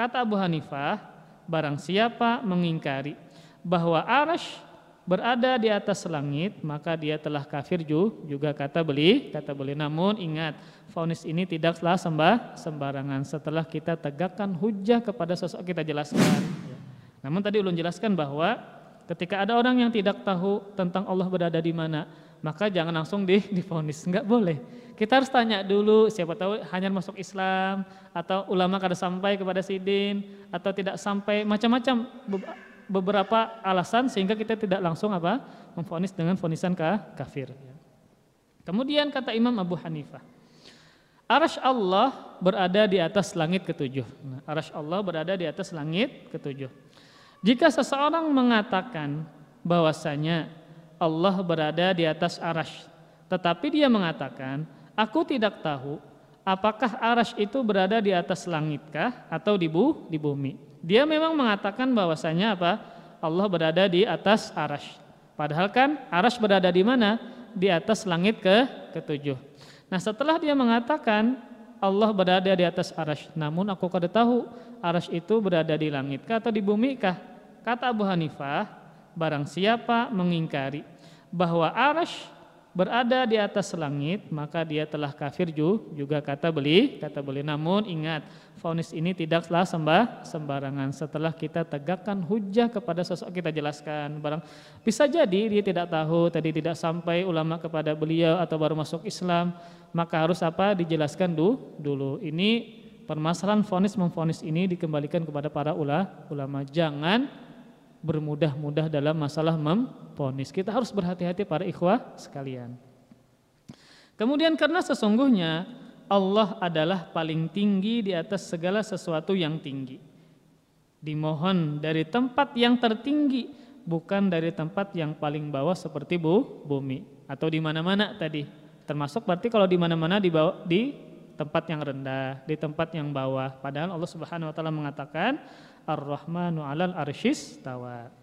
Kata Abu Hanifah, barang siapa mengingkari bahwa arash berada di atas langit, maka dia telah kafir juga kata beli, kata beli. Namun ingat, vonis ini tidaklah sembah sembarangan setelah kita tegakkan hujah kepada sosok kita jelaskan. Namun tadi ulun jelaskan bahwa Ketika ada orang yang tidak tahu tentang Allah berada di mana, maka jangan langsung di difonis, nggak boleh. Kita harus tanya dulu, siapa tahu hanya masuk Islam atau ulama kada sampai kepada sidin atau tidak sampai macam-macam beberapa alasan sehingga kita tidak langsung apa? memfonis dengan fonisan kafir. Kemudian kata Imam Abu Hanifah, Arash Allah berada di atas langit ketujuh. Nah, Arash Allah berada di atas langit ketujuh. Jika seseorang mengatakan bahwasanya Allah berada di atas arash, tetapi dia mengatakan, aku tidak tahu apakah arash itu berada di atas langitkah atau di, bu, di bumi. Dia memang mengatakan bahwasanya apa? Allah berada di atas arash. Padahal kan arash berada di mana? Di atas langit ke ketujuh. Nah setelah dia mengatakan Allah berada di atas arash. Namun aku kada tahu arash itu berada di langit atau di bumi kah? Kata Abu Hanifah, barang siapa mengingkari bahwa arash berada di atas langit maka dia telah kafir juga kata beli kata beli namun ingat vonis ini tidaklah sembah sembarangan setelah kita tegakkan hujah kepada sosok kita jelaskan barang bisa jadi dia tidak tahu tadi tidak sampai ulama kepada beliau atau baru masuk Islam maka harus apa dijelaskan dulu dulu ini permasalahan vonis memfonis ini dikembalikan kepada para ulama jangan bermudah-mudah dalam masalah memponis. Kita harus berhati-hati para ikhwah sekalian. Kemudian karena sesungguhnya Allah adalah paling tinggi di atas segala sesuatu yang tinggi. Dimohon dari tempat yang tertinggi, bukan dari tempat yang paling bawah seperti bu, bumi atau di mana-mana tadi. Termasuk berarti kalau di mana-mana di di tempat yang rendah, di tempat yang bawah. Padahal Allah Subhanahu wa taala mengatakan Ar-Rahmanu 'alal arsyis tawa.